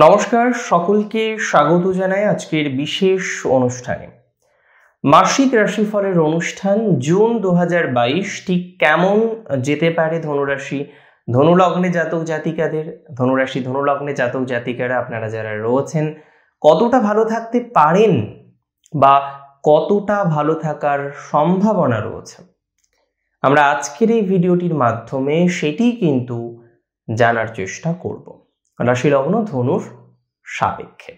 নমস্কার সকলকে স্বাগত জানাই আজকের বিশেষ অনুষ্ঠানে মাসিক রাশিফলের অনুষ্ঠান জুন দু ঠিক কেমন যেতে পারে ধনুরাশি ধনুলগ্নে জাতক জাতিকাদের ধনুরাশি ধনুলগ্নে জাতক জাতিকারা আপনারা যারা রয়েছেন কতটা ভালো থাকতে পারেন বা কতটা ভালো থাকার সম্ভাবনা রয়েছে আমরা আজকের এই ভিডিওটির মাধ্যমে সেটি কিন্তু জানার চেষ্টা করবো রাশিলগ্ন ধনুর সাপেক্ষে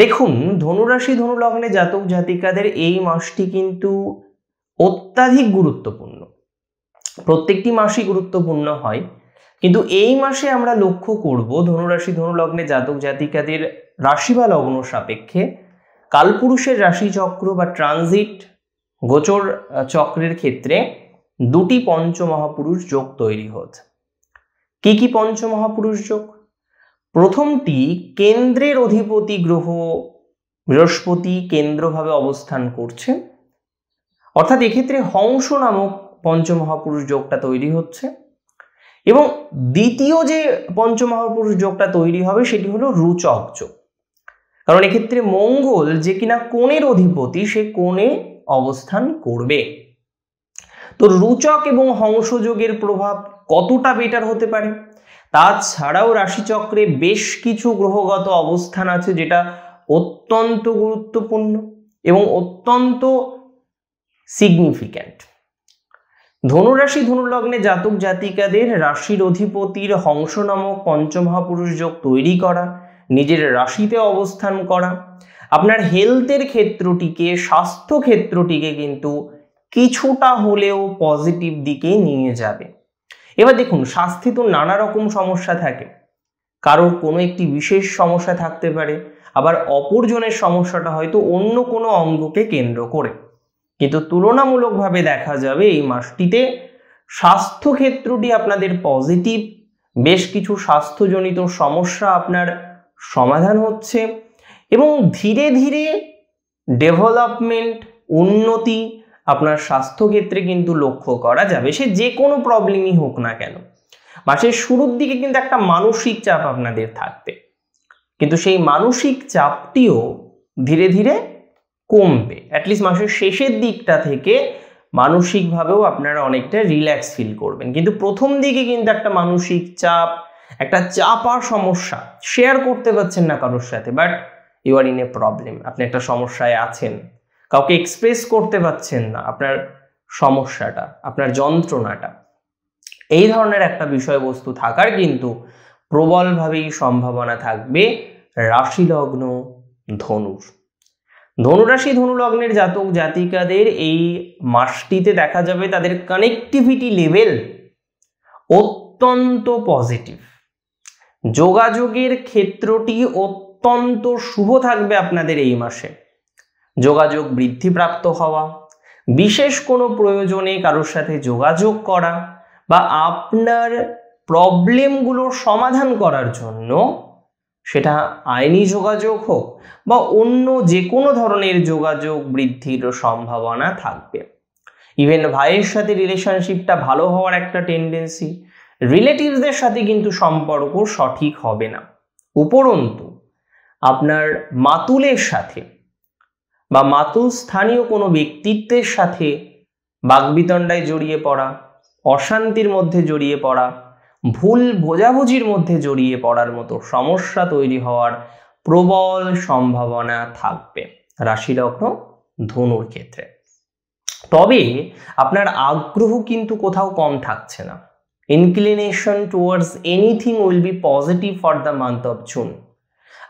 দেখুন ধনুরাশি ধনুলগ্নে জাতক জাতিকাদের এই মাসটি কিন্তু অত্যাধিক গুরুত্বপূর্ণ প্রত্যেকটি মাসই গুরুত্বপূর্ণ হয় কিন্তু এই মাসে আমরা লক্ষ্য করব ধনুরাশি ধনুলগ্নে জাতক জাতিকাদের রাশি বা লগ্ন সাপেক্ষে কালপুরুষের রাশিচক্র বা ট্রানজিট গোচর চক্রের ক্ষেত্রে দুটি পঞ্চমহাপুরুষ যোগ তৈরি হচ্ছে কি কি পঞ্চমহাপুরুষ যোগ প্রথমটি কেন্দ্রের অধিপতি গ্রহ বৃহস্পতি কেন্দ্রভাবে অবস্থান করছে অর্থাৎ এক্ষেত্রে হংস নামক পঞ্চমহাপুরুষ যোগটা তৈরি হচ্ছে এবং দ্বিতীয় যে পঞ্চমহাপুরুষ যোগটা তৈরি হবে সেটি হলো রুচক যোগ কারণ এক্ষেত্রে মঙ্গল যে কিনা কোণের অধিপতি সে কোণে অবস্থান করবে তো রুচক এবং হংসযোগের প্রভাব কতটা বেটার হতে পারে তাছাড়াও রাশিচক্রে বেশ কিছু গ্রহগত অবস্থান আছে যেটা অত্যন্ত গুরুত্বপূর্ণ এবং অত্যন্ত সিগনিফিক্যান্ট ধনুরাশি ধনুলগ্নে জাতক জাতিকাদের রাশির অধিপতির হংস নামক পঞ্চমহাপুরুষ যোগ তৈরি করা নিজের রাশিতে অবস্থান করা আপনার হেলথের ক্ষেত্রটিকে স্বাস্থ্য ক্ষেত্রটিকে কিন্তু কিছুটা হলেও পজিটিভ দিকে নিয়ে যাবে এবার দেখুন স্বাস্থ্যে তো নানা রকম সমস্যা থাকে কারোর কোনো একটি বিশেষ সমস্যা থাকতে পারে আবার অপরজনের সমস্যাটা হয়তো অন্য কোনো অঙ্গকে কেন্দ্র করে কিন্তু তুলনামূলকভাবে দেখা যাবে এই মাসটিতে স্বাস্থ্য ক্ষেত্রটি আপনাদের পজিটিভ বেশ কিছু স্বাস্থ্যজনিত সমস্যা আপনার সমাধান হচ্ছে এবং ধীরে ধীরে ডেভেলপমেন্ট উন্নতি আপনার স্বাস্থ্যক্ষেত্রে কিন্তু লক্ষ্য করা যাবে সে যে কোনো প্রবলেমই হোক না কেন মাসের শুরুর দিকে কিন্তু একটা মানসিক চাপ আপনাদের থাকবে কিন্তু সেই মানসিক চাপটিও ধীরে ধীরে কমবে অ্যাটলিস্ট মাসের শেষের দিকটা থেকে মানসিকভাবেও আপনারা অনেকটা রিল্যাক্স ফিল করবেন কিন্তু প্রথম দিকে কিন্তু একটা মানসিক চাপ একটা চাপার সমস্যা শেয়ার করতে পারছেন না কারোর সাথে but you are in a problem আপনি একটা সমস্যায় আছেন কাউকে এক্সপ্রেস করতে পারছেন না আপনার সমস্যাটা আপনার যন্ত্রণাটা এই ধরনের একটা বিষয়বস্তু থাকার কিন্তু প্রবলভাবেই সম্ভাবনা থাকবে রাশি লগ্ন ধনুর ধনুরাশি ধনুলগ্নের জাতক জাতিকাদের এই মাসটিতে দেখা যাবে তাদের কানেকটিভিটি লেভেল অত্যন্ত পজিটিভ যোগাযোগের ক্ষেত্রটি অত্যন্ত শুভ থাকবে আপনাদের এই মাসে যোগাযোগ বৃদ্ধিপ্রাপ্ত হওয়া বিশেষ কোনো প্রয়োজনে কারোর সাথে যোগাযোগ করা বা আপনার প্রবলেমগুলো সমাধান করার জন্য সেটা আইনি যোগাযোগ হোক বা অন্য যে কোনো ধরনের যোগাযোগ বৃদ্ধির সম্ভাবনা থাকবে ইভেন ভাইয়ের সাথে রিলেশনশিপটা ভালো হওয়ার একটা টেন্ডেন্সি রিলেটিভসদের সাথে কিন্তু সম্পর্ক সঠিক হবে না উপরন্তু আপনার মাতুলের সাথে বা মাতুল স্থানীয় কোনো ব্যক্তিত্বের সাথে বাগবিতণ্ডায় জড়িয়ে পড়া অশান্তির মধ্যে জড়িয়ে পড়া ভুল বোঝাবুঝির মধ্যে জড়িয়ে পড়ার মতো সমস্যা তৈরি হওয়ার প্রবল সম্ভাবনা থাকবে রাশি লগ্ন ধনুর ক্ষেত্রে তবে আপনার আগ্রহ কিন্তু কোথাও কম থাকছে না inclination towards anything will be positive for the month of June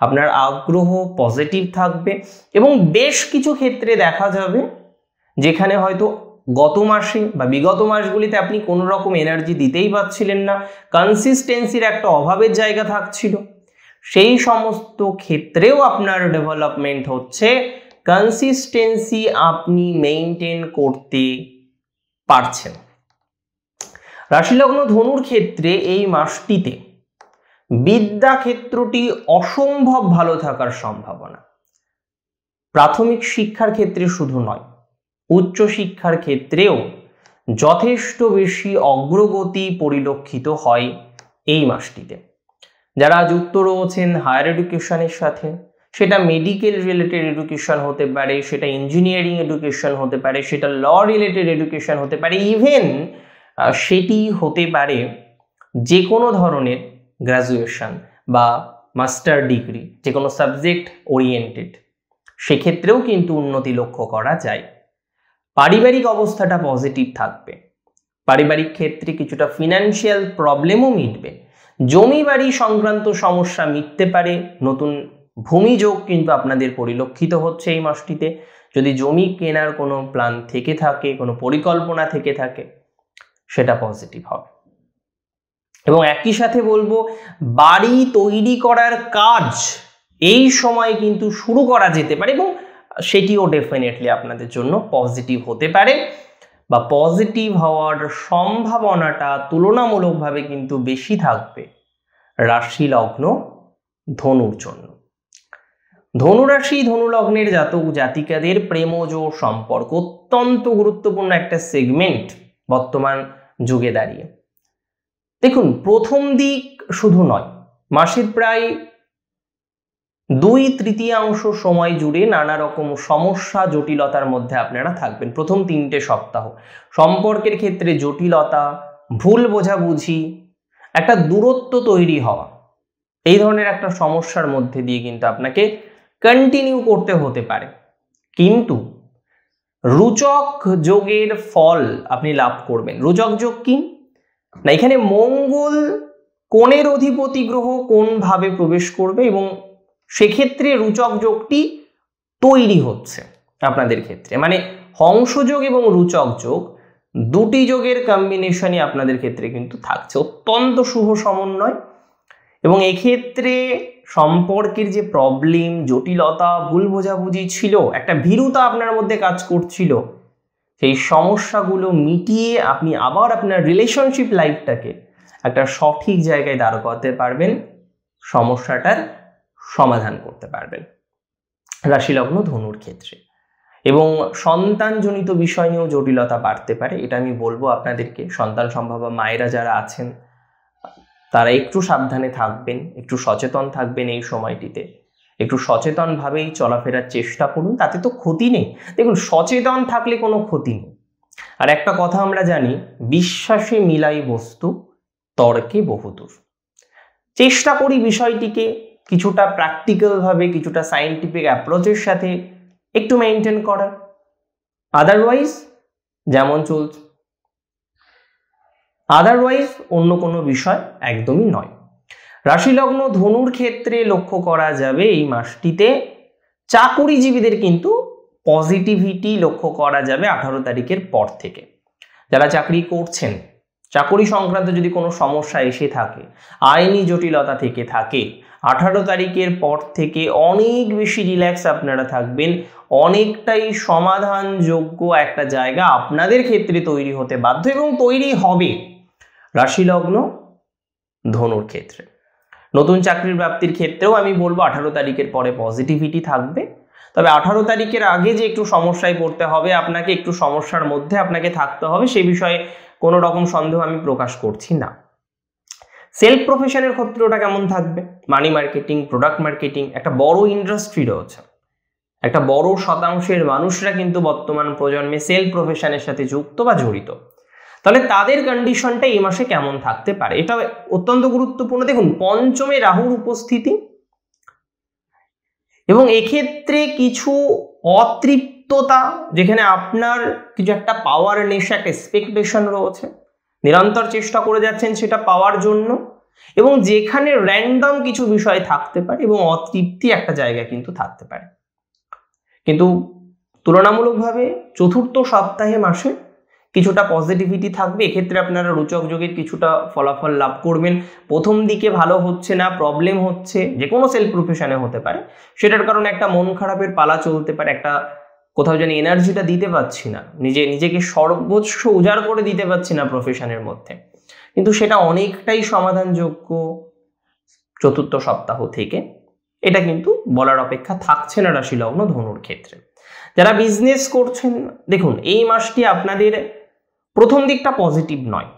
আপনার আগ্রহ পজিটিভ থাকবে এবং বেশ কিছু ক্ষেত্রে দেখা যাবে যেখানে হয়তো গত মাসে বা বিগত মাসগুলিতে আপনি কোনো রকম এনার্জি দিতেই পারছিলেন না কনসিস্টেন্সির একটা অভাবের জায়গা থাকছিল সেই সমস্ত ক্ষেত্রেও আপনার ডেভেলপমেন্ট হচ্ছে কনসিস্টেন্সি আপনি মেনটেন করতে পারছেন রাশিলগ্ন ধনুর ক্ষেত্রে এই মাসটিতে বিদ্যাক্ষেত্রটি অসম্ভব ভালো থাকার সম্ভাবনা প্রাথমিক শিক্ষার ক্ষেত্রে শুধু নয় উচ্চ শিক্ষার ক্ষেত্রেও যথেষ্ট বেশি অগ্রগতি পরিলক্ষিত হয় এই মাসটিতে যারা যুক্ত রয়েছেন হায়ার এডুকেশনের সাথে সেটা মেডিকেল রিলেটেড এডুকেশন হতে পারে সেটা ইঞ্জিনিয়ারিং এডুকেশন হতে পারে সেটা ল রিলেটেড এডুকেশন হতে পারে ইভেন সেটি হতে পারে যে কোনো ধরনের গ্রাজুয়েশন বা মাস্টার ডিগ্রি যে কোনো সাবজেক্ট ওরিয়েন্টেড সেক্ষেত্রেও কিন্তু উন্নতি লক্ষ্য করা যায় পারিবারিক অবস্থাটা পজিটিভ থাকবে পারিবারিক ক্ষেত্রে কিছুটা ফিনান্সিয়াল প্রবলেমও মিটবে জমি বাড়ি সংক্রান্ত সমস্যা মিটতে পারে নতুন ভূমিযোগ কিন্তু আপনাদের পরিলক্ষিত হচ্ছে এই মাসটিতে যদি জমি কেনার কোনো প্ল্যান থেকে থাকে কোনো পরিকল্পনা থেকে থাকে সেটা পজিটিভ হবে এবং একই সাথে বলবো বাড়ি তৈরি করার কাজ এই সময়ে কিন্তু শুরু করা যেতে পারে এবং সেটিও ডেফিনেটলি আপনাদের জন্য পজিটিভ হতে পারে বা পজিটিভ হওয়ার সম্ভাবনাটা তুলনামূলকভাবে কিন্তু বেশি থাকবে রাশি লগ্ন ধনুর জন্য ধনুরাশি ধনুলগ্নের জাতক জাতিকাদের প্রেমজ সম্পর্ক অত্যন্ত গুরুত্বপূর্ণ একটা সেগমেন্ট বর্তমান যুগে দাঁড়িয়ে দেখুন প্রথম দিক শুধু নয় মাসের প্রায় দুই তৃতীয়াংশ সময় জুড়ে নানা রকম সমস্যা জটিলতার মধ্যে আপনারা থাকবেন প্রথম তিনটে সপ্তাহ সম্পর্কের ক্ষেত্রে জটিলতা ভুল বোঝাবুঝি একটা দূরত্ব তৈরি হওয়া এই ধরনের একটা সমস্যার মধ্যে দিয়ে কিন্তু আপনাকে কন্টিনিউ করতে হতে পারে কিন্তু রুচক যোগের ফল আপনি লাভ করবেন রুচক যোগ কি না এখানে মঙ্গল কোণের অধিপতি গ্রহ কোনভাবে প্রবেশ করবে এবং সেক্ষেত্রে রুচক যোগটি তৈরি হচ্ছে আপনাদের ক্ষেত্রে মানে হংসযোগ এবং রুচক যোগ দুটি যোগের কম্বিনেশনই আপনাদের ক্ষেত্রে কিন্তু থাকছে অত্যন্ত শুভ সমন্বয় এবং এক্ষেত্রে সম্পর্কের যে প্রবলেম জটিলতা ভুল বোঝাবুঝি ছিল একটা ভীরুতা আপনার মধ্যে কাজ করছিল সেই সমস্যাগুলো মিটিয়ে আপনি আবার আপনার রিলেশনশিপ লাইফটাকে একটা সঠিক জায়গায় দাঁড় করতে পারবেন সমস্যাটার সমাধান করতে পারবেন রাশিলগ্ন ধনুর ক্ষেত্রে এবং সন্তানজনিত বিষয় নিয়েও জটিলতা বাড়তে পারে এটা আমি বলবো আপনাদেরকে সন্তান সম্ভব মায়েরা যারা আছেন তারা একটু সাবধানে থাকবেন একটু সচেতন থাকবেন এই সময়টিতে একটু সচেতনভাবেই চলাফেরার চেষ্টা করুন তাতে তো ক্ষতি নেই দেখুন সচেতন থাকলে কোনো ক্ষতি নেই আর একটা কথা আমরা জানি বিশ্বাসে মিলাই বস্তু তর্কে বহুদূর চেষ্টা করি বিষয়টিকে কিছুটা প্র্যাকটিক্যালভাবে কিছুটা সায়েন্টিফিক অ্যাপ্রোচের সাথে একটু মেনটেন করার আদারওয়াইজ যেমন চলছে আদারওয়াইজ অন্য কোনো বিষয় একদমই নয় রাশিলগ্ন ধনুর ক্ষেত্রে লক্ষ্য করা যাবে এই মাসটিতে চাকুরিজীবীদের কিন্তু পজিটিভিটি লক্ষ্য করা যাবে আঠারো তারিখের পর থেকে যারা চাকরি করছেন চাকরি সংক্রান্ত যদি কোনো সমস্যা এসে থাকে আইনি জটিলতা থেকে থাকে আঠারো তারিখের পর থেকে অনেক বেশি রিল্যাক্স আপনারা থাকবেন অনেকটাই সমাধানযোগ্য একটা জায়গা আপনাদের ক্ষেত্রে তৈরি হতে বাধ্য এবং তৈরি হবে রাশিলগ্ন ধনুর ক্ষেত্রে নতুন চাকরির প্রাপ্তির ক্ষেত্রেও আমি বলবো আঠারো তারিখের পরে পজিটিভিটি থাকবে তবে আঠারো তারিখের আগে যে একটু সমস্যায় পড়তে হবে আপনাকে একটু সমস্যার মধ্যে আপনাকে থাকতে হবে সে বিষয়ে কোনো রকম সন্দেহ আমি প্রকাশ করছি না সেলফ প্রফেশনের ওটা কেমন থাকবে মানি মার্কেটিং প্রোডাক্ট মার্কেটিং একটা বড় ইন্ডাস্ট্রি রয়েছে একটা বড় শতাংশের মানুষরা কিন্তু বর্তমান প্রজন্মে সেলফ প্রফেশনের সাথে যুক্ত বা জড়িত তাহলে তাদের কন্ডিশনটা এই মাসে কেমন থাকতে পারে এটা অত্যন্ত গুরুত্বপূর্ণ দেখুন পঞ্চমে রাহুর উপস্থিতি এবং এক্ষেত্রে কিছু অতৃপ্ততা যেখানে আপনার কিছু একটা পাওয়ার নেশা একটা এক্সপেকটেশন রয়েছে নিরন্তর চেষ্টা করে যাচ্ছেন সেটা পাওয়ার জন্য এবং যেখানে র্যান্ডম কিছু বিষয় থাকতে পারে এবং অতৃপ্তি একটা জায়গা কিন্তু থাকতে পারে কিন্তু তুলনামূলকভাবে চতুর্থ সপ্তাহে মাসে কিছুটা পজিটিভিটি থাকবে এক্ষেত্রে আপনারা রোচক যোগের কিছুটা ফলাফল লাভ করবেন প্রথম দিকে ভালো হচ্ছে না প্রবলেম হচ্ছে যে কোনো সেলফ প্রফেশনে হতে পারে সেটার কারণে একটা মন খারাপের পালা চলতে পারে একটা কোথাও যেন এনার্জিটা দিতে পারছি না নিজে নিজেকে সর্বোচ্চ উজাড় করে দিতে পারছি না প্রফেশনের মধ্যে কিন্তু সেটা অনেকটাই সমাধানযোগ্য চতুর্থ সপ্তাহ থেকে এটা কিন্তু বলার অপেক্ষা থাকছে না লগ্ন ধনুর ক্ষেত্রে যারা বিজনেস করছেন দেখুন এই মাসটি আপনাদের প্রথম দিকটা পজিটিভ নয়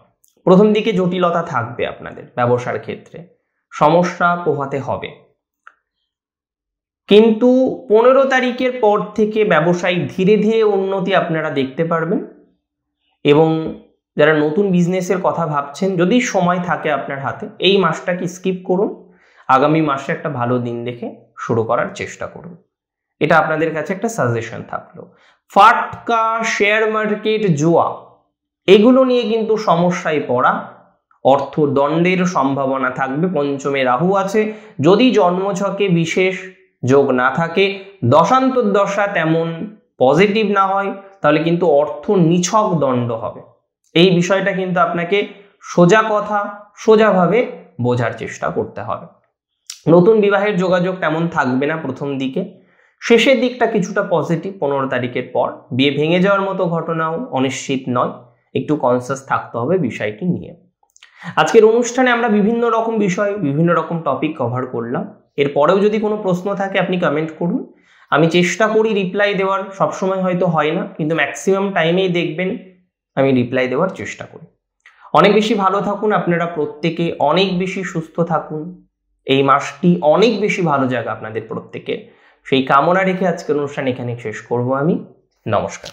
প্রথম দিকে জটিলতা থাকবে আপনাদের ব্যবসার ক্ষেত্রে সমস্যা পোহাতে হবে কিন্তু পনেরো তারিখের পর থেকে ব্যবসায়িক ধীরে ধীরে উন্নতি আপনারা দেখতে পারবেন এবং যারা নতুন বিজনেসের কথা ভাবছেন যদি সময় থাকে আপনার হাতে এই মাসটাকে স্কিপ করুন আগামী মাসে একটা ভালো দিন দেখে শুরু করার চেষ্টা করুন এটা আপনাদের কাছে একটা সাজেশন থাকলো ফাটকা শেয়ার মার্কেট জোয়া এগুলো নিয়ে কিন্তু সমস্যায় পড়া অর্থ দণ্ডের সম্ভাবনা থাকবে পঞ্চমে রাহু আছে যদি জন্মছকে বিশেষ যোগ না থাকে দশান্তর্দশা তেমন পজিটিভ না হয় তাহলে কিন্তু অর্থ নিছক দণ্ড হবে এই বিষয়টা কিন্তু আপনাকে সোজা কথা সোজাভাবে বোঝার চেষ্টা করতে হবে নতুন বিবাহের যোগাযোগ তেমন থাকবে না প্রথম দিকে শেষের দিকটা কিছুটা পজিটিভ পনেরো তারিখের পর বিয়ে ভেঙে যাওয়ার মতো ঘটনাও অনিশ্চিত নয় একটু কনসাস থাকতে হবে বিষয়টি নিয়ে আজকের অনুষ্ঠানে আমরা বিভিন্ন রকম বিষয় বিভিন্ন রকম টপিক কভার করলাম এরপরেও যদি কোনো প্রশ্ন থাকে আপনি কমেন্ট করুন আমি চেষ্টা করি রিপ্লাই দেওয়ার সবসময় হয়তো হয় না কিন্তু ম্যাক্সিমাম টাইমেই দেখবেন আমি রিপ্লাই দেওয়ার চেষ্টা করি অনেক বেশি ভালো থাকুন আপনারা প্রত্যেকে অনেক বেশি সুস্থ থাকুন এই মাসটি অনেক বেশি ভালো জায়গা আপনাদের প্রত্যেকে সেই কামনা রেখে আজকের অনুষ্ঠান এখানে শেষ করব আমি নমস্কার